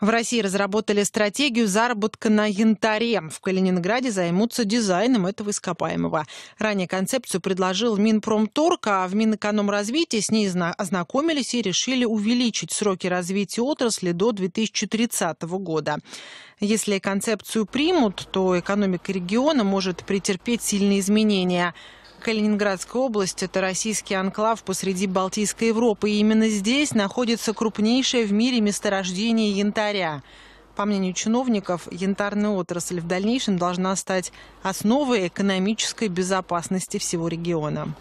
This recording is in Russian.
В России разработали стратегию заработка на янтаре. В Калининграде займутся дизайном этого ископаемого. Ранее концепцию предложил Минпромторг, а в Минэкономразвитии с ней ознакомились и решили увеличить сроки развития отрасли до 2030 года. Если концепцию примут, то экономика региона может претерпеть сильные изменения – Калининградская область – это российский анклав посреди Балтийской Европы. И именно здесь находится крупнейшее в мире месторождение янтаря. По мнению чиновников, янтарная отрасль в дальнейшем должна стать основой экономической безопасности всего региона.